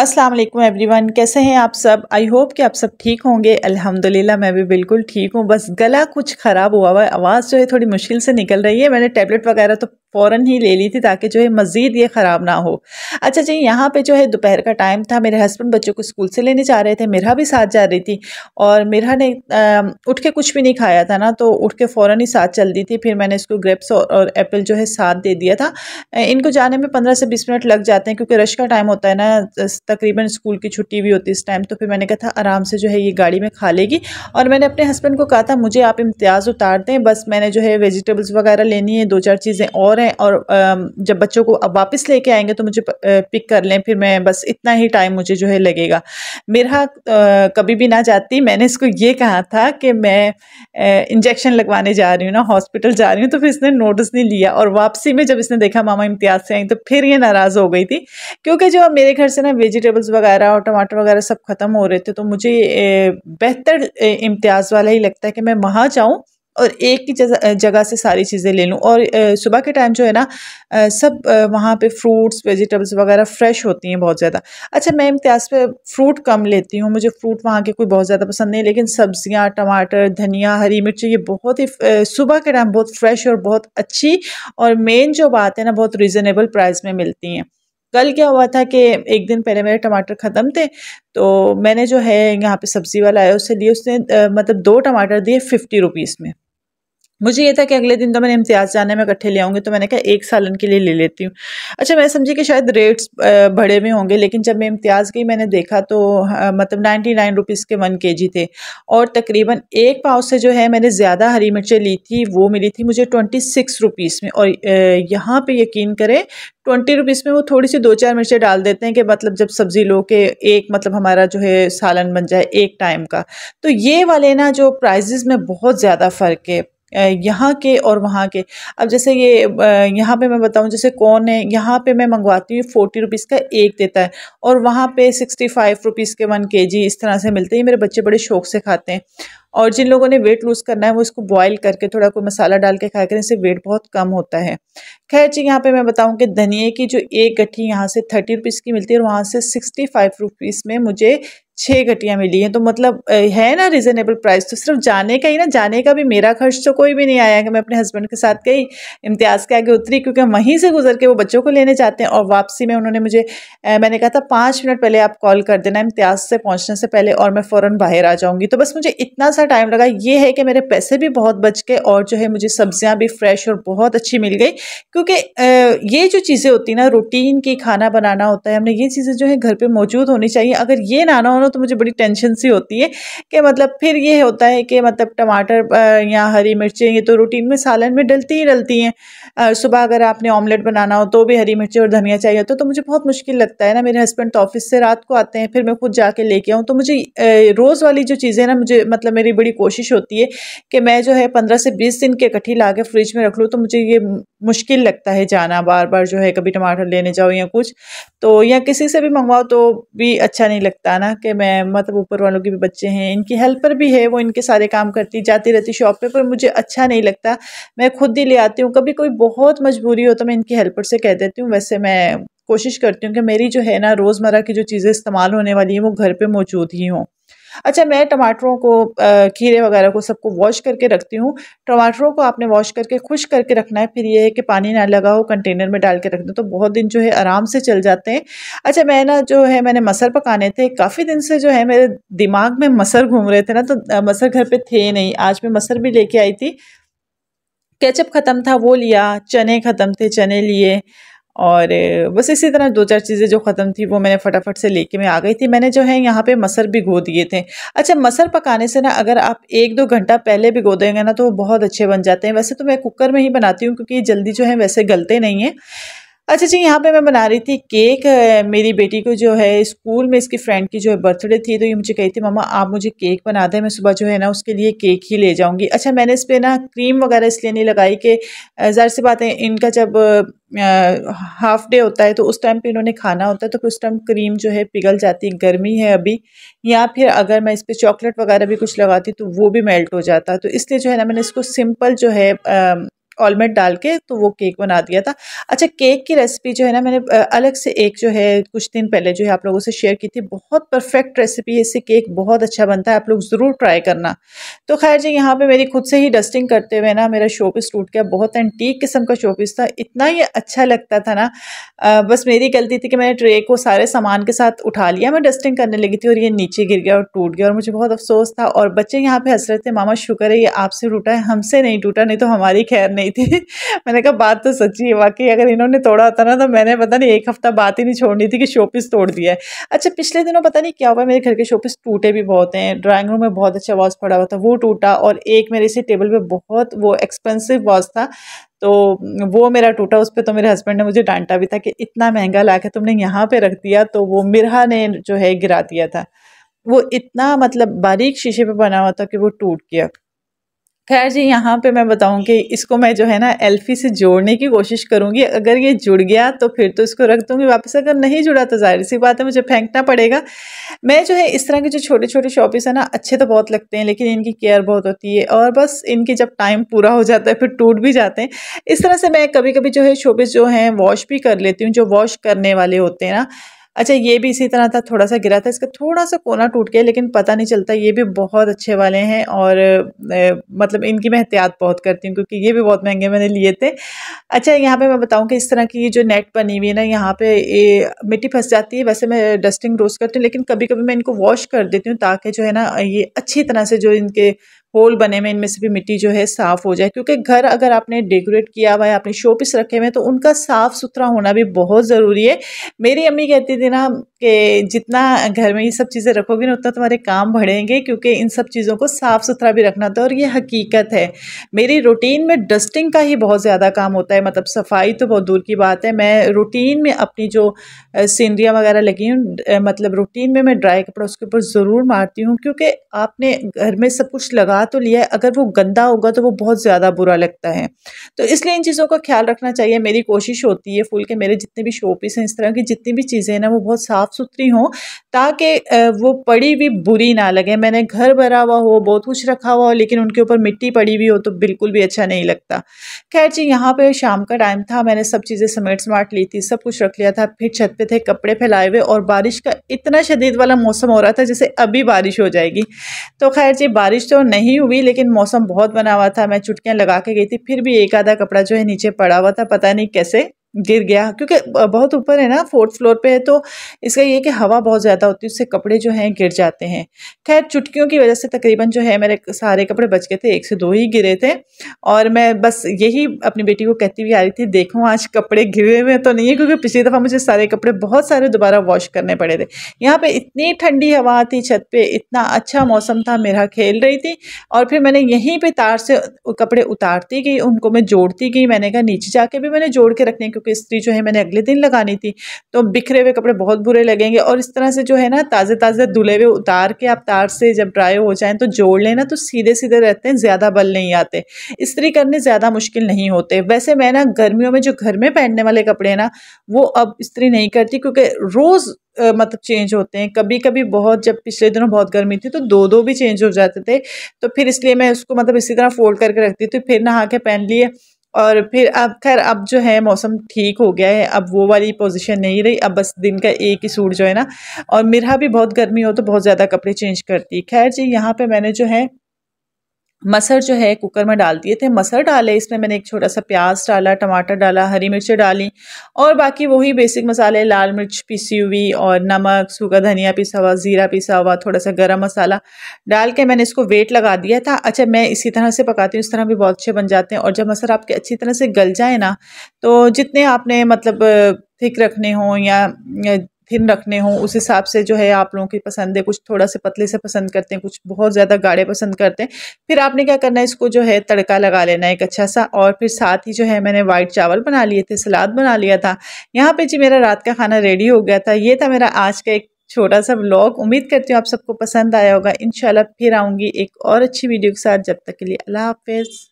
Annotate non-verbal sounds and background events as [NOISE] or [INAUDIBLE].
Aslam every one कैसे हैं आप सब आई होप कि आप सब ठीक होंगे अल्हम्दुलिल्लाह मैं भी बिल्कुल ठीक हूँ बस गला कुछ ख़राब हुआ हुआ है आवाज़ जो है थोड़ी मुश्किल से निकल रही है मैंने टैबलेट वगैरह तो फ़ौर ही ले ली थी ताकि जो है मज़ीद ये ख़राब ना हो अच्छा जी यहाँ पे जो है दोपहर का टाइम था मेरे हस्बैंड बच्चों को स्कूल से लेने जा रहे थे मेरा भी साथ जा रही थी और मेरा ने आ, उठ के कुछ भी नहीं खाया था ना तो उठ के फ़ौर ही साथ चल दी थी फिर मैंने इसको ग्रेप्स और, और एप्पल जो है साथ दे दिया था इनको जाने में पंद्रह से बीस मिनट लग जाते हैं क्योंकि रश का टाइम होता है ना तकरीबन स्कूल की छुट्टी भी होती इस टाइम तो फिर मैंने कहा था आराम से जो है ये गाड़ी में खा लेगी और मैंने अपने हस्बैंड को कहा था मुझे आप इम्तियाज़ उतार दें बस मैंने जो है वेजिटेबल्स वगैरह लेनी है दो चार चीज़ें और करें और जब बच्चों को अब वापस लेके आएंगे तो मुझे पिक कर लें फिर मैं बस इतना ही टाइम मुझे जो है लगेगा मेरा कभी भी ना जाती मैंने इसको ये कहा था कि मैं इंजेक्शन लगवाने जा रही हूँ ना हॉस्पिटल जा रही हूँ तो फिर इसने नोटिस नहीं लिया और वापसी में जब इसने देखा मामा इम्तियाज़ से आई तो फिर ये नाराज़ हो गई थी क्योंकि जो मेरे घर से ना वेजिटेबल्स वगैरह और टमाटर वगैरह सब ख़त्म हो रहे थे तो मुझे बेहतर इम्तियाज़ वाला ही लगता है कि मैं वहाँ जाऊँ और एक ही जगह से सारी चीज़ें ले लूँ और सुबह के टाइम जो है ना सब वहाँ पे फ्रूट्स वेजिटेबल्स वगैरह फ्रेश होती हैं बहुत ज़्यादा अच्छा मैं इम्तियाज़ पे फ्रूट कम लेती हूँ मुझे फ्रूट वहाँ के कोई बहुत ज़्यादा पसंद नहीं लेकिन सब्जियाँ टमाटर धनिया हरी मिर्ची ये बहुत ही सुबह के टाइम बहुत फ्रेश और बहुत अच्छी और मेन जो बात है ना बहुत रिजनेबल प्राइस में मिलती हैं कल क्या हुआ था कि एक दिन पहले मेरे टमाटर ख़त्म थे तो मैंने जो है यहाँ पे सब्ज़ी वाला आया उससे लिए उसने मतलब दो टमाटर दिए फिफ्टी रुपीज़ में मुझे ये था कि अगले दिन तो मैंने इम्तियाज़ जाने में इकट्ठे ले आऊँगी तो मैंने कहा एक सालन के लिए ले लेती हूँ अच्छा मैं समझी कि शायद रेट्स बढ़े हुए होंगे लेकिन जब मैं इम्तियाज़ गई मैंने देखा तो मतलब नाइन्टी नाइन रुपीज़ के वन के जी थे और तकरीबन एक पाव से जो है मैंने ज़्यादा हरी मिर्चें ली थी वो मिली थी मुझे ट्वेंटी सिक्स रुपीज़ में और यहाँ पर यकीन करें ट्वेंटी रुपीज़ में वो थोड़ी सी दो चार मिर्चें डाल देते हैं कि मतलब जब सब्ज़ी लो के एक मतलब हमारा जो है सालन बन जाए एक टाइम का तो ये वाले ना जो प्राइजेज़ में बहुत ज़्यादा फ़र्क है यहाँ के और वहाँ के अब जैसे ये यहाँ पे मैं बताऊँ जैसे कौन है यहाँ पे मैं मंगवाती हूँ फोर्टी रुपीज़ का एक देता है और वहाँ पे सिक्सटी फाइव रुपीज़ के वन के जी इस तरह से मिलते हैं मेरे बच्चे बड़े शौक से खाते हैं और जिन लोगों ने वेट लूज़ करना है वो इसको बॉयल करके थोड़ा कोई मसाला डाल के खाया करें इससे वेट बहुत कम होता है खैर जी यहाँ पे मैं बताऊँ कि धनिए की जो एक गठी यहाँ से थर्टी रुपीज़ की मिलती है और वहाँ से सिक्सटी फाइव रुपीज़ में मुझे छः गठियाँ मिली हैं तो मतलब है ना रिजनेबल प्राइस तो सिर्फ जाने का ही ना जाने का भी मेरा खर्च तो कोई भी नहीं आया कि मैं अपने हस्बैंड के साथ गई इम्तियाज़ के आगे उतरी क्योंकि हम वहीं से गुजर के वो बच्चों को लेने जाते हैं और वापसी में उन्होंने मुझे आ, मैंने कहा था पाँच मिनट पहले आप कॉल कर देना इम्तियाज़ से पहुँचने से पहले और मैं फ़ौर बाहर आ जाऊँगी तो बस मुझे इतना सा टाइम लगा ये है कि मेरे पैसे भी बहुत बच गए और जो है मुझे सब्जियां भी फ्रेश और बहुत अच्छी मिल गई क्योंकि ये जो चीज़ें होती ना रूटीन की खाना बनाना होता है हमने ये चीज़ें जो है घर पर मौजूद होनी चाहिए अगर ये ना ना हो ना तो मुझे बड़ी टेंशन सी होती है कि मतलब फिर ये होता है कि मतलब टमाटर या हरी मिर्चें ये तो रूटीन में सालन में डलती ही डलती हैं सुबह अगर आपने ऑमलेट बनाना हो तो भी हरी मिर्ची और धनिया चाहिए होता है तो मुझे बहुत मुश्किल लगता है ना मेरे हस्बैंड तो ऑफिस से रात को आते हैं फिर मैं खुद जाके लेके आऊँ तो मुझे रोज़ वाली जो चीज़ें ना मुझे मतलब मेरी मेरी बड़ी कोशिश होती है कि मैं जो है पंद्रह से बीस दिन के इकट्ठी ला के फ्रिज में रख लूँ तो मुझे ये मुश्किल लगता है जाना बार बार जो है कभी टमाटर लेने जाओ या कुछ तो या किसी से भी मंगवाओ तो भी अच्छा नहीं लगता ना कि मैं मतलब ऊपर वालों के भी बच्चे हैं इनकी हेल्पर भी है वो इनके सारे काम करती जाती रहती शॉप पे पर मुझे अच्छा नहीं लगता मैं खुद ही ले आती हूँ कभी कोई बहुत मजबूरी हो तो मैं इनकी हेल्पर से कह देती हूँ वैसे मैं कोशिश करती हूँ कि मेरी जो है ना रोज़मर्रा की जो चीज़ें इस्तेमाल होने वाली हैं वो घर पे मौजूद ही हों अच्छा मैं टमाटरों को खीरे वगैरह को सबको वॉश करके रखती हूँ टमाटरों को आपने वॉश करके खुश करके रखना है फिर ये है कि पानी ना लगा हो कंटेनर में डाल के रख दें तो बहुत दिन जो है आराम से चल जाते हैं अच्छा मैं ना जो है मैंने मसर पकाने थे काफ़ी दिन से जो है मेरे दिमाग में मसर घूम रहे थे ना तो मसर घर पर थे नहीं आज मैं मसर भी लेके आई थी केचप ख़त्म था वो लिया चने ख़त्म थे चने लिए और बस इसी तरह दो चार चीज़ें जो ख़त्म थी वो मैंने फटाफट से लेके मैं आ गई थी मैंने जो है यहाँ पे मसर भिगो दिए थे अच्छा मसर पकाने से ना अगर आप एक दो घंटा पहले भिगो देंगे ना तो वो बहुत अच्छे बन जाते हैं वैसे तो मैं कुकर में ही बनाती हूँ क्योंकि ये जल्दी जो है वैसे गलते नहीं हैं अच्छा जी यहाँ पे मैं बना रही थी केक मेरी बेटी को जो है स्कूल में इसकी फ्रेंड की जो है बर्थडे थी तो ये मुझे कही थी मामा आप मुझे केक बना दें मैं सुबह जो है ना उसके लिए केक ही ले जाऊँगी अच्छा मैंने इस पर ना क्रीम वगैरह इसलिए नहीं लगाई कि ज़ाहिर सी बात है इनका जब हाफ डे होता है तो उस टाइम पे इन्होंने खाना होता है तो उस टाइम क्रीम जो है पिघल जाती है गर्मी है अभी या फिर अगर मैं इस पर चॉकलेट वगैरह भी कुछ लगाती तो वो भी मेल्ट हो जाता तो इसलिए जो है ना मैंने इसको सिंपल जो है आ, ऑलमेट डाल के तो वो केक बना दिया था अच्छा केक की रेसिपी जो है ना मैंने अलग से एक जो है कुछ दिन पहले जो है आप लोगों से शेयर की थी बहुत परफेक्ट रेसिपी है इससे केक बहुत अच्छा बनता है आप लोग ज़रूर ट्राई करना तो खैर जी यहाँ पे मेरी खुद से ही डस्टिंग करते हुए ना मेरा शो पीस टूट गया बहुत एंटीक किस्म का शो पीस था इतना ही अच्छा लगता था ना बस मेरी गलती थी कि मैंने ट्रे को सारे सामान के साथ उठा लिया मैं डस्टिंग करने लगी थी और ये नीचे गिर गया और टूट गया और मुझे बहुत अफसोस था और बच्चे यहाँ पर हंस रहे थे मामा शुक्र है ये आपसे टूटा है हमसे नहीं टूटा नहीं तो हमारी खैर नहीं नहीं थी [LAUGHS] मैंने कहा बात तो सच्ची है वाकई अगर इन्होंने तोड़ा होता ना तो मैंने पता नहीं एक हफ्ता बात ही नहीं छोड़नी थी कि शोपीस तोड़ दिया है अच्छा पिछले दिनों पता नहीं क्या हुआ मेरे घर के शोपीस टूटे भी बहुत हैं ड्राइंग रूम में बहुत अच्छा वॉच पड़ा हुआ था वो टूटा और एक मेरे इसी टेबल पर बहुत वो एक्सपेंसिव वॉच था तो वो मेरा टूटा उस पर तो मेरे हस्बैंड ने मुझे डांटा भी था कि इतना महंगा ला तुमने यहाँ पर रख दिया तो वो मिरहा ने जो है गिरा दिया था वो इतना मतलब बारीक शीशे पे बना हुआ था कि वो टूट गया खैर जी यहाँ पे मैं बताऊँ कि इसको मैं जो है ना एल्फी से जोड़ने की कोशिश करूँगी अगर ये जुड़ गया तो फिर तो इसको रख दूँगी वापस अगर नहीं जुड़ा तो जाहिर सी बात है मुझे फेंकना पड़ेगा मैं जो है इस तरह के जो छोटे छोटे शॉपिस हैं ना अच्छे तो बहुत लगते हैं लेकिन इनकी केयर बहुत होती है और बस इनकी जब टाइम पूरा हो जाता है फिर टूट भी जाते हैं इस तरह से मैं कभी कभी जो है शॉपिस जो हैं वॉश भी कर लेती हूँ जो वॉश करने वाले होते हैं ना अच्छा ये भी इसी तरह था थोड़ा सा गिरा था इसका थोड़ा सा कोना टूट गया लेकिन पता नहीं चलता ये भी बहुत अच्छे वाले हैं और ए, मतलब इनकी मैं एहतियात बहुत करती हूँ क्योंकि ये भी बहुत महंगे मैंने लिए थे अच्छा यहाँ पे मैं बताऊँ कि इस तरह की जो नेट बनी हुई है ना यहाँ पे ये मिट्टी फंस जाती है वैसे मैं डस्टिंग रोज़ करती हूँ लेकिन कभी कभी मैं इनको वॉश कर देती हूँ ताकि जो है ना ये अच्छी तरह से जो इनके होल बने में इनमें से भी मिट्टी जो है साफ़ हो जाए क्योंकि घर अगर आपने डेकोरेट किया हुआ है आपने शोपिस रखे हुए हैं तो उनका साफ़ सुथरा होना भी बहुत ज़रूरी है मेरी अम्मी कहती थी ना कि जितना घर में ये सब चीज़ें रखोगे ना उतना तुम्हारे काम बढ़ेंगे क्योंकि इन सब चीज़ों को साफ़ सुथरा भी रखना था और ये हकीकत है मेरी रूटीन में डस्टिंग का ही बहुत ज़्यादा काम होता है मतलब सफाई तो बहुत दूर की बात है मैं रूटीन में अपनी जो सीनरियाँ वगैरह लगी हूँ मतलब रूटीन में मैं ड्राई कपड़ा उसके ऊपर ज़रूर मारती हूँ क्योंकि आपने घर में सब कुछ लगा तो लिया है अगर वो गंदा होगा तो वो बहुत ज़्यादा बुरा लगता है तो इसलिए इन चीज़ों का ख्याल रखना चाहिए मेरी कोशिश होती है फूल के मेरे जितने भी शो पीस हैं इस तरह की जितनी भी चीज़ें हैं ना वो बहुत साफ़ साफ़ सुथरी हों ताकि वो पड़ी हुई बुरी ना लगे मैंने घर भरा हुआ हो बहुत कुछ रखा हुआ हो लेकिन उनके ऊपर मिट्टी पड़ी हुई हो तो बिल्कुल भी अच्छा नहीं लगता खैर जी यहाँ पर शाम का टाइम था मैंने सब चीज़ें समेट समेट ली थी सब कुछ रख लिया था फिर छत पर थे कपड़े फैलाए हुए और बारिश का इतना शदीद वाला मौसम हो रहा था जैसे अभी बारिश हो जाएगी तो खैर जी बारिश तो नहीं हुई लेकिन मौसम बहुत बना हुआ था मैं चुटकियाँ लगा के गई थी फिर भी एक आधा कपड़ा जो है नीचे पड़ा हुआ था पता नहीं कैसे गिर गया क्योंकि बहुत ऊपर है ना फोर्थ फ्लोर पे है तो इसका ये कि हवा बहुत ज़्यादा होती है उससे कपड़े जो हैं गिर जाते हैं खैर चुटकियों की वजह से तकरीबन जो है मेरे सारे कपड़े बच गए थे एक से दो ही गिरे थे और मैं बस यही अपनी बेटी को कहती हुई आ रही थी देखो आज कपड़े गिरे हुए तो नहीं है क्योंकि पिछली दफ़ा मुझे सारे कपड़े बहुत सारे दोबारा वॉश करने पड़े थे यहाँ पर इतनी ठंडी हवा थी छत पर इतना अच्छा मौसम था मेरा खेल रही थी और फिर मैंने यहीं पर तार से कपड़े उतारती गई उनको मैं जोड़ती गई मैंने कहा नीचे जाके भी मैंने जोड़ के रखने की क्योंकि इस्त्री जो है मैंने अगले दिन लगानी थी तो बिखरे हुए कपड़े बहुत बुरे लगेंगे और इस तरह से जो है ना ताज़े ताज़े धुले हुए उतार के आप तार से जब ड्राई हो जाएँ तो जोड़ लेना तो सीधे सीधे रहते हैं ज़्यादा बल नहीं आते इस्त्री करने ज़्यादा मुश्किल नहीं होते वैसे मैं ना गर्मियों में जो घर में पहनने वाले कपड़े हैं ना वो अब इस्त्री नहीं करती क्योंकि रोज़ Uh, मतलब चेंज होते हैं कभी कभी बहुत जब पिछले दिनों बहुत गर्मी थी तो दो दो भी चेंज हो जाते थे तो फिर इसलिए मैं उसको मतलब इसी तरह फोल्ड करके रखती थी तो फिर नहा के पहन लिए और फिर अब खैर अब जो है मौसम ठीक हो गया है अब वो वाली पोजीशन नहीं रही अब बस दिन का एक ही सूट जो है ना और मेरा भी बहुत गर्मी हो तो बहुत ज़्यादा कपड़े चेंज करती खैर जी यहाँ पे मैंने जो है मसर जो है कुकर में डाल दिए थे मसर डाले इसमें मैंने एक छोटा सा प्याज डाला टमाटर डाला हरी मिर्चें डाली और बाकी वही बेसिक मसाले लाल मिर्च पिसी हुई और नमक सूखा धनिया पिसा हुआ ज़ीरा पिसा हुआ थोड़ा सा गरम मसाला डाल के मैंने इसको वेट लगा दिया था अच्छा मैं इसी तरह से पकाती हूँ इस तरह भी बहुत अच्छे बन जाते हैं और जब मसर आपके अच्छी तरह से गल जाए ना तो जितने आपने मतलब थिक रखने हों या थिन रखने हों उस हिसाब से जो है आप लोगों की पसंद है कुछ थोड़ा से पतले से पसंद करते हैं कुछ बहुत ज़्यादा गाढ़े पसंद करते हैं फिर आपने क्या करना है इसको जो है तड़का लगा लेना है एक अच्छा सा और फिर साथ ही जो है मैंने वाइट चावल बना लिए थे सलाद बना लिया था यहाँ पर जी मेरा रात का खाना रेडी हो गया था ये था मेरा आज का एक छोटा सा ब्लॉग उम्मीद करती हूँ आप सबको पसंद आया होगा इन फिर आऊँगी एक और अच्छी वीडियो के साथ जब तक के लिए अल्लाह हाफिज़